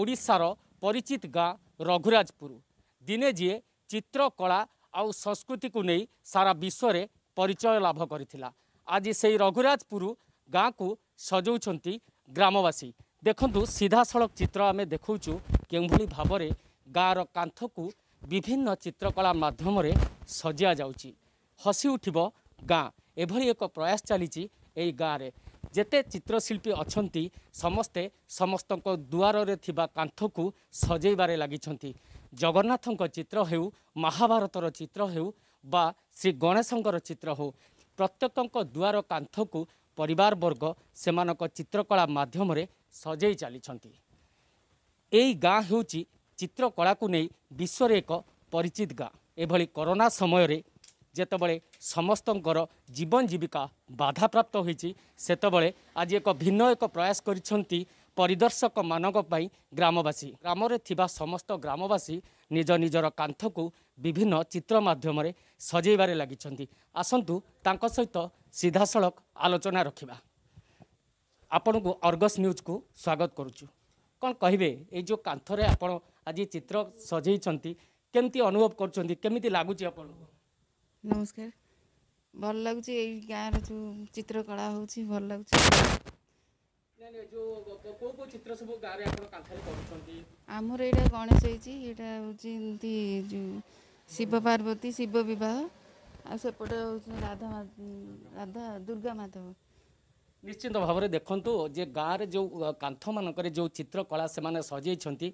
ଓଡ଼ିଶାର ପରିଚିତ ଗାଁ ରଘୁରାଜପୁର ଦିନେ ଯିଏ ଚିତ୍ରକଳା ଆଉ ସଂସ୍କୃତିକୁ ନେଇ ସାରା ବିଶ୍ୱରେ ପରିଚୟ ଲାଭ କରିଥିଲା ଆଜି ସେଇ ରଘୁରାଜପୁର ଗାଁକୁ ସଜଉଛନ୍ତି ଗ୍ରାମବାସୀ ଦେଖନ୍ତୁ ସିଧାସଳଖ ଚିତ୍ର ଆମେ ଦେଖାଉଛୁ କେଉଁଭଳି ଭାବରେ ଗାଁର କାନ୍ଥକୁ ବିଭିନ୍ନ ଚିତ୍ରକଳା ମାଧ୍ୟମରେ ସଜିଆ ଯାଉଛି ହସି ଉଠିବ ଗାଁ ଏଭଳି ଏକ ପ୍ରୟାସ ଚାଲିଛି ଏଇ ଗାଁରେ ଯେତେ ଚିତ୍ରଶିଳ୍ପୀ ଅଛନ୍ତି ସମସ୍ତେ ସମସ୍ତଙ୍କ ଦୁଆରରେ ଥିବା କାନ୍ଥକୁ ସଜେଇବାରେ ଲାଗିଛନ୍ତି ଜଗନ୍ନାଥଙ୍କ ଚିତ୍ର ହେଉ ମହାଭାରତର ଚିତ୍ର ହେଉ ବା ଶ୍ରୀ ଗଣେଶଙ୍କର ଚିତ୍ର ହେଉ ପ୍ରତ୍ୟେକଙ୍କ ଦୁଆର କାନ୍ଥକୁ ପରିବାର ବର୍ଗ ସେମାନଙ୍କ ଚିତ୍ରକଳା ମାଧ୍ୟମରେ ସଜେଇ ଚାଲିଛନ୍ତି ଏଇ ଗାଁ ହେଉଛି ଚିତ୍ରକଳାକୁ ନେଇ ବିଶ୍ୱରେ ଏକ ପରିଚିତ ଗାଁ ଏଭଳି କରୋନା ସମୟରେ ଯେତେବେଳେ ସମସ୍ତଙ୍କର ଜୀବନ ଜୀବିକା ବାଧାପ୍ରାପ୍ତ ହୋଇଛି ସେତେବେଳେ ଆଜି ଏକ ଭିନ୍ନ ଏକ ପ୍ରୟାସ କରିଛନ୍ତି ପରିଦର୍ଶକମାନଙ୍କ ପାଇଁ ଗ୍ରାମବାସୀ ଗ୍ରାମରେ ଥିବା ସମସ୍ତ ଗ୍ରାମବାସୀ ନିଜ ନିଜର କାନ୍ଥକୁ ବିଭିନ୍ନ ଚିତ୍ର ମାଧ୍ୟମରେ ସଜେଇବାରେ ଲାଗିଛନ୍ତି ଆସନ୍ତୁ ତାଙ୍କ ସହିତ ସିଧାସଳଖ ଆଲୋଚନା ରଖିବା ଆପଣଙ୍କୁ ଅର୍ଗସ୍ ନ୍ୟୁଜ୍କୁ ସ୍ୱାଗତ କରୁଛୁ କ'ଣ କହିବେ ଏଇ ଯେଉଁ କାନ୍ଥରେ ଆପଣ ଆଜି ଚିତ୍ର ସଜେଇଛନ୍ତି କେମିତି ଅନୁଭବ କରୁଛନ୍ତି କେମିତି ଲାଗୁଛି ଆପଣଙ୍କୁ ନମସ୍କାର ଭଲ ଲାଗୁଛି ଏଇ ଗାଁର ଯେଉଁ ଚିତ୍ରକଳା ହେଉଛି ଭଲ ଲାଗୁଛି ଆମର ଏଇଟା ଗଣେଶ ହେଇଛି ଏଇଟା ହେଉଛି ଏମିତି ଯେଉଁ ଶିବ ପାର୍ବତୀ ଶିବ ବିବାହ ଆଉ ସେପଟେ ହେଉଛି ରାଧା ରାଧା ଦୁର୍ଗା ମାଧବ ନିଶ୍ଚିନ୍ତ ଭାବରେ ଦେଖନ୍ତୁ ଯେ ଗାଁରେ ଯେଉଁ କାନ୍ଥମାନଙ୍କରେ ଯେଉଁ ଚିତ୍ରକଳା ସେମାନେ ସଜେଇଛନ୍ତି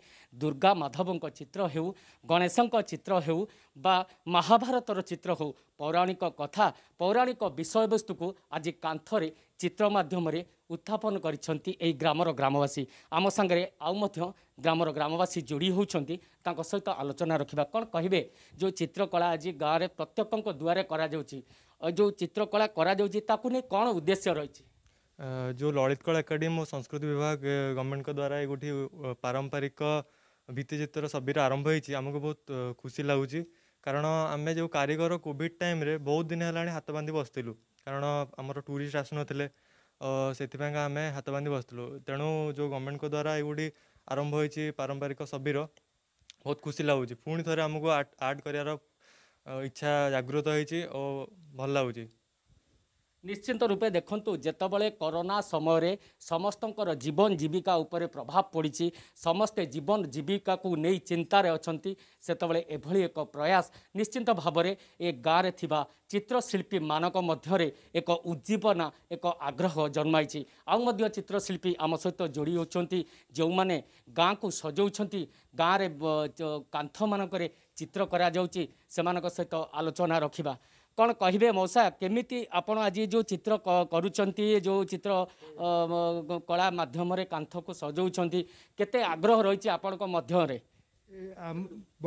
ଦୁର୍ଗା ମାଧବଙ୍କ ଚିତ୍ର ହେଉ ଗଣେଶଙ୍କ ଚିତ୍ର ହେଉ ବା ମହାଭାରତର ଚିତ୍ର ହେଉ ପୌରାଣିକ କଥା ପୌରାଣିକ ବିଷୟବସ୍ତୁକୁ ଆଜି କାନ୍ଥରେ ଚିତ୍ର ମାଧ୍ୟମରେ ଉତ୍ଥାପନ କରିଛନ୍ତି ଏହି ଗ୍ରାମର ଗ୍ରାମବାସୀ ଆମ ସାଙ୍ଗରେ ଆଉ ମଧ୍ୟ ଗ୍ରାମର ଗ୍ରାମବାସୀ ଯୋଡ଼ି ହେଉଛନ୍ତି ତାଙ୍କ ସହିତ ଆଲୋଚନା ରଖିବା କ'ଣ କହିବେ ଯେଉଁ ଚିତ୍ରକଳା ଆଜି ଗାଁରେ ପ୍ରତ୍ୟେକଙ୍କ ଦୁଆରେ କରାଯାଉଛି ଯେଉଁ ଚିତ୍ରକଳା କରାଯାଉଛି ତାକୁ ନେଇ କ'ଣ ଉଦ୍ଦେଶ୍ୟ ରହିଛି ଯେଉଁ ଲଳିତ କଳା ଏକାଡେମୀ ଓ ସଂସ୍କୃତି ବିଭାଗ ଗଭର୍ଣ୍ଣମେଣ୍ଟଙ୍କ ଦ୍ୱାରା ଏଇଠି ପାରମ୍ପରିକ ଭିତ୍ତିଚିତ୍ର ସବିର ଆରମ୍ଭ ହେଇଛି ଆମକୁ ବହୁତ ଖୁସି ଲାଗୁଛି କାରଣ ଆମେ ଯେଉଁ କାରିଗର କୋଭିଡ଼ ଟାଇମ୍ରେ ବହୁତ ଦିନ ହେଲାଣି ହାତ ବାନ୍ଧି ବସିଥିଲୁ କାରଣ ଆମର ଟୁରିଷ୍ଟ ଆସୁନଥିଲେ ସେଥିପାଇଁ ଆମେ ହାତ ବାନ୍ଧି ବସିଥିଲୁ ତେଣୁ ଯେଉଁ ଗଭର୍ଣ୍ଣମେଣ୍ଟଙ୍କ ଦ୍ୱାରା ଏଇଠି ଆରମ୍ଭ ହେଇଛି ପାରମ୍ପରିକ ସବିର ବହୁତ ଖୁସି ଲାଗୁଛି ପୁଣି ଥରେ ଆମକୁ ଆଡ଼୍ କରିବାର ଇଚ୍ଛା ଜାଗୃତ ହେଇଛି ଓ ଭଲ ଲାଗୁଛି ନିଶ୍ଚିନ୍ତ ରୂପେ ଦେଖନ୍ତୁ ଯେତେବେଳେ କରୋନା ସମୟରେ ସମସ୍ତଙ୍କର ଜୀବନ ଜୀବିକା ଉପରେ ପ୍ରଭାବ ପଡ଼ିଛି ସମସ୍ତେ ଜୀବନ ଜୀବିକାକୁ ନେଇ ଚିନ୍ତାରେ ଅଛନ୍ତି ସେତେବେଳେ ଏଭଳି ଏକ ପ୍ରୟାସ ନିଶ୍ଚିନ୍ତ ଭାବରେ ଏ ଗାଁରେ ଥିବା ଚିତ୍ରଶିଳ୍ପୀମାନଙ୍କ ମଧ୍ୟରେ ଏକ ଉଜ୍ଜୀବନା ଏକ ଆଗ୍ରହ ଜନ୍ମାଇଛି ଆଉ ମଧ୍ୟ ଚିତ୍ରଶିଳ୍ପୀ ଆମ ସହିତ ଯୋଡ଼ି ହେଉଛନ୍ତି ଯେଉଁମାନେ ଗାଁକୁ ସଜଉଛନ୍ତି ଗାଁରେ କାନ୍ଥମାନଙ୍କରେ ଚିତ୍ର କରାଯାଉଛି ସେମାନଙ୍କ ସହିତ ଆଲୋଚନା ରଖିବା କ'ଣ କହିବେ ମଉସା କେମିତି ଆପଣ ଆଜି ଯେଉଁ ଚିତ୍ର କରୁଛନ୍ତି ଯେଉଁ ଚିତ୍ର କଳା ମାଧ୍ୟମରେ କାନ୍ଥକୁ ସଜଉଛନ୍ତି କେତେ ଆଗ୍ରହ ରହିଛି ଆପଣଙ୍କ ମଧ୍ୟରେ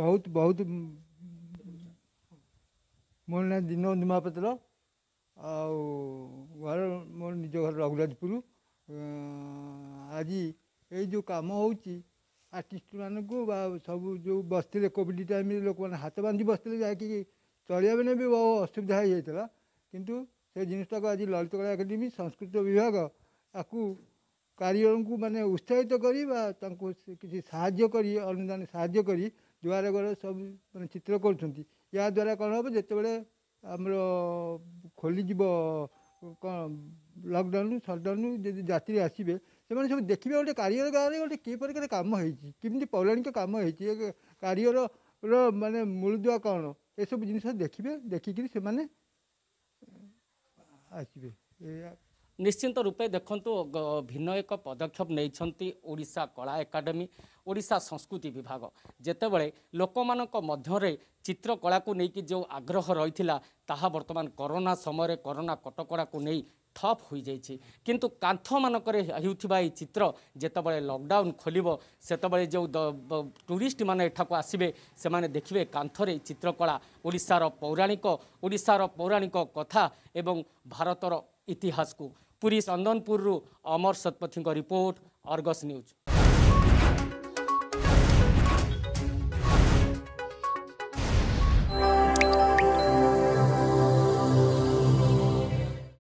ବହୁତ ବହୁତ ମୋ ନାଁ ଦିନ ନିମାପତ୍ର ଆଉ ଘର ମୋର ନିଜ ଘର ରଘୁରାଜପୁର ଆଜି ଏଇ ଯେଉଁ କାମ ହେଉଛି ଆର୍ଟିଷ୍ଟମାନଙ୍କୁ ବା ସବୁ ଯେଉଁ ବସିଥିଲେ କୋଭିଡ଼ ଟାଇମ୍ରେ ଲୋକମାନେ ହାତ ବାନ୍ଧି ବସିଥିଲେ ଯାହାକି ଚଳିବା ପାଇଁ ବି ବହୁ ଅସୁବିଧା ହେଇଯାଇଥିଲା କିନ୍ତୁ ସେ ଜିନିଷଟାକୁ ଆଜି ଲଳିତ କଳା ଏକାଡେମୀ ସଂସ୍କୃତ ବିଭାଗ ଆକୁ କାରିଗରଙ୍କୁ ମାନେ ଉତ୍ସାହିତ କରି ବା ତାଙ୍କୁ କିଛି ସାହାଯ୍ୟ କରି ଅନୁଦାନ ସାହାଯ୍ୟ କରି ଦୁଆର ଘର ସବୁ ମାନେ ଚିତ୍ର କରୁଛନ୍ତି ଏହାଦ୍ୱାରା କ'ଣ ହେବ ଯେତେବେଳେ ଆମର ଖୋଲିଯିବ କ'ଣ ଲକଡାଉନ ସଟଡାଉନ ଯଦି ଯାତ୍ରୀ ଆସିବେ ସେମାନେ ସବୁ ଦେଖିବେ ଗୋଟେ କାରିଗର ଗାଁରେ ଗୋଟେ କି ପ୍ରକାର କାମ ହେଇଛି କେମିତି ପୌରାଣିକ କାମ ହେଇଛି ଏ କାରିଗରର ମାନେ ମୂଳଦୁଆ କ'ଣ ଏସବୁ ଜିନିଷ ଦେଖିବେ ଦେଖିକିରି ସେମାନେ ଆସିବେ ନିଶ୍ଚିନ୍ତ ରୂପେ ଦେଖନ୍ତୁ ଭିନ୍ନ ଏକ ପଦକ୍ଷେପ ନେଇଛନ୍ତି ଓଡ଼ିଶା କଳା ଏକାଡେମୀ ଓଡ଼ିଶା ସଂସ୍କୃତି ବିଭାଗ ଯେତେବେଳେ ଲୋକମାନଙ୍କ ମଧ୍ୟରେ ଚିତ୍ରକଳାକୁ ନେଇକି ଯେଉଁ ଆଗ୍ରହ ରହିଥିଲା ତାହା ବର୍ତ୍ତମାନ କରୋନା ସମୟରେ କରୋନା କଟକଣାକୁ ନେଇ ଠପ୍ ହୋଇଯାଇଛି କିନ୍ତୁ କାନ୍ଥମାନଙ୍କରେ ହେଉଥିବା ଏହି ଚିତ୍ର ଯେତେବେଳେ ଲକଡାଉନ୍ ଖୋଲିବ ସେତେବେଳେ ଯେଉଁ ଟୁରିଷ୍ଟମାନେ ଏଠାକୁ ଆସିବେ ସେମାନେ ଦେଖିବେ କାନ୍ଥରେ ଚିତ୍ରକଳା ଓଡ଼ିଶାର ପୌରାଣିକ ଓଡ଼ିଶାର ପୌରାଣିକ କଥା ଏବଂ ଭାରତର ଇତିହାସକୁ पुरी चन्दनपुरु Amar Satapathy report Argus news.